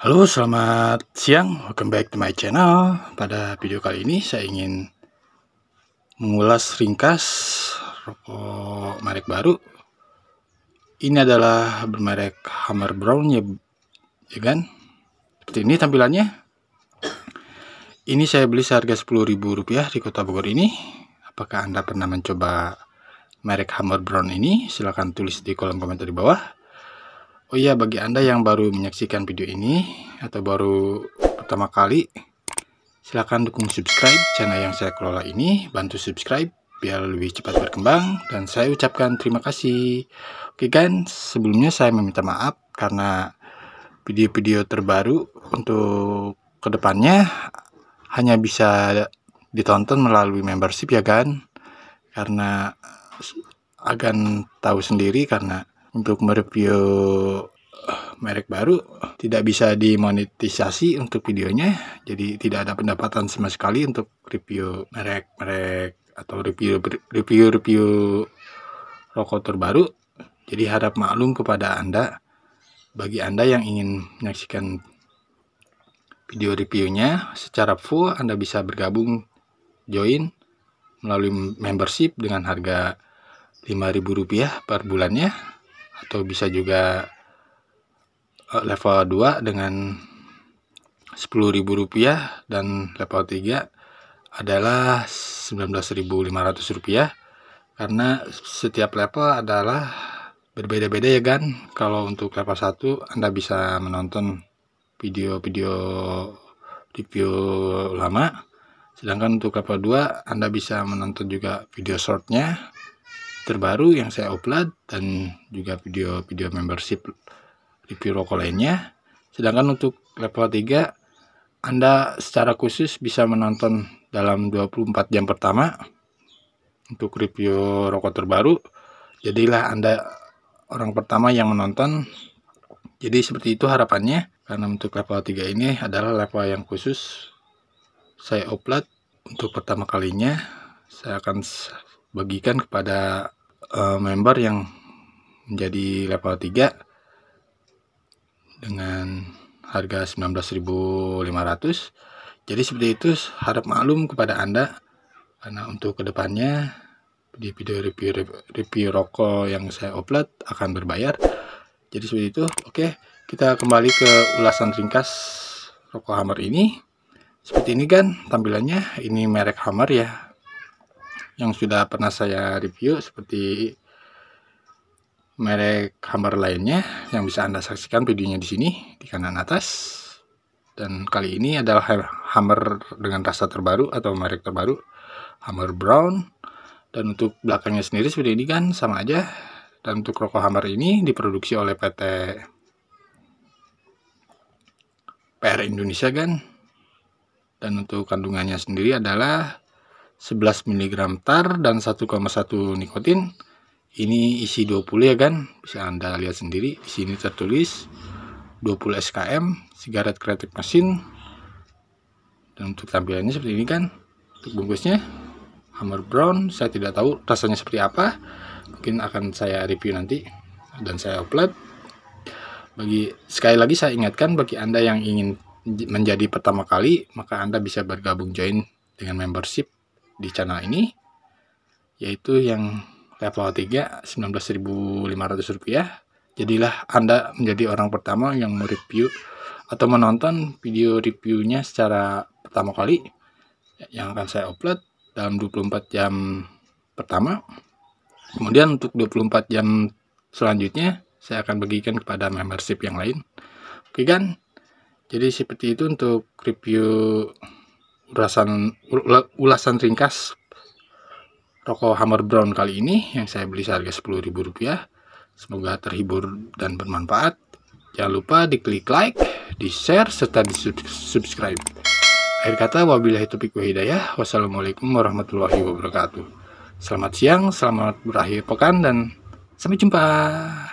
Halo, selamat siang. Welcome back to my channel. Pada video kali ini saya ingin mengulas ringkas rokok merek baru. Ini adalah bermerek Hammer Brown ya, ya kan? Seperti ini tampilannya. Ini saya beli seharga Rp10.000 di Kota Bogor ini. Apakah Anda pernah mencoba merek Hammer Brown ini? Silahkan tulis di kolom komentar di bawah. Oh iya, bagi Anda yang baru menyaksikan video ini atau baru pertama kali, silahkan dukung subscribe channel yang saya kelola ini. Bantu subscribe biar lebih cepat berkembang. Dan saya ucapkan terima kasih. Oke kan, sebelumnya saya meminta maaf karena video-video terbaru untuk kedepannya hanya bisa ditonton melalui membership ya kan. Karena akan tahu sendiri karena untuk mereview eh, merek baru tidak bisa dimonetisasi untuk videonya jadi tidak ada pendapatan sama sekali untuk review merek-merek atau review review review rokok terbaru jadi harap maklum kepada anda bagi anda yang ingin menyaksikan video reviewnya secara full anda bisa bergabung join melalui membership dengan harga rp rupiah per bulannya atau bisa juga eh, level 2 dengan Rp10.000 dan level 3 adalah Rp19.500 karena setiap level adalah berbeda-beda ya kan kalau untuk level 1 Anda bisa menonton video-video review lama sedangkan untuk level 2 Anda bisa menonton juga video shortnya terbaru yang saya upload dan juga video-video membership review rokok lainnya. Sedangkan untuk level 3 Anda secara khusus bisa menonton dalam 24 jam pertama untuk review rokok terbaru. Jadilah Anda orang pertama yang menonton. Jadi seperti itu harapannya karena untuk level 3 ini adalah level yang khusus saya upload untuk pertama kalinya saya akan bagikan kepada Eh, member yang menjadi level 3 dengan harga 19500 Jadi seperti itu, harap maklum kepada Anda karena untuk kedepannya di video review, review rokok yang saya upload akan berbayar. Jadi seperti itu. Oke, kita kembali ke ulasan ringkas rokok Hammer ini. Seperti ini kan tampilannya. Ini merek Hammer ya yang sudah pernah saya review seperti merek hammer lainnya yang bisa Anda saksikan videonya di sini di kanan atas. Dan kali ini adalah hammer dengan rasa terbaru atau merek terbaru, hammer brown. Dan untuk belakangnya sendiri seperti ini kan sama aja. Dan untuk rokok hammer ini diproduksi oleh PT PR Indonesia kan. Dan untuk kandungannya sendiri adalah 11 mg tar dan 1,1 nikotin ini isi 20 ya kan bisa anda lihat sendiri di sini tertulis 20 SKM sigaret kreatif mesin dan untuk tampilannya seperti ini kan untuk bungkusnya hammer brown saya tidak tahu rasanya seperti apa mungkin akan saya review nanti dan saya upload bagi sekali lagi saya ingatkan bagi anda yang ingin menjadi pertama kali maka anda bisa bergabung join dengan membership di channel ini yaitu yang level 3 19.500 rupiah jadilah Anda menjadi orang pertama yang mereview atau menonton video reviewnya secara pertama kali yang akan saya upload dalam 24 jam pertama kemudian untuk 24 jam selanjutnya saya akan bagikan kepada membership yang lain oke kan jadi seperti itu untuk review ulasan ulasan ringkas rokok Hammer Brown kali ini yang saya beli seharga Rp10.000. Semoga terhibur dan bermanfaat. Jangan lupa diklik like, di-share serta di-subscribe. Akhir kata wabillahi taufiq wa hidayah. Wassalamualaikum warahmatullahi wabarakatuh. Selamat siang, selamat berakhir pekan dan sampai jumpa.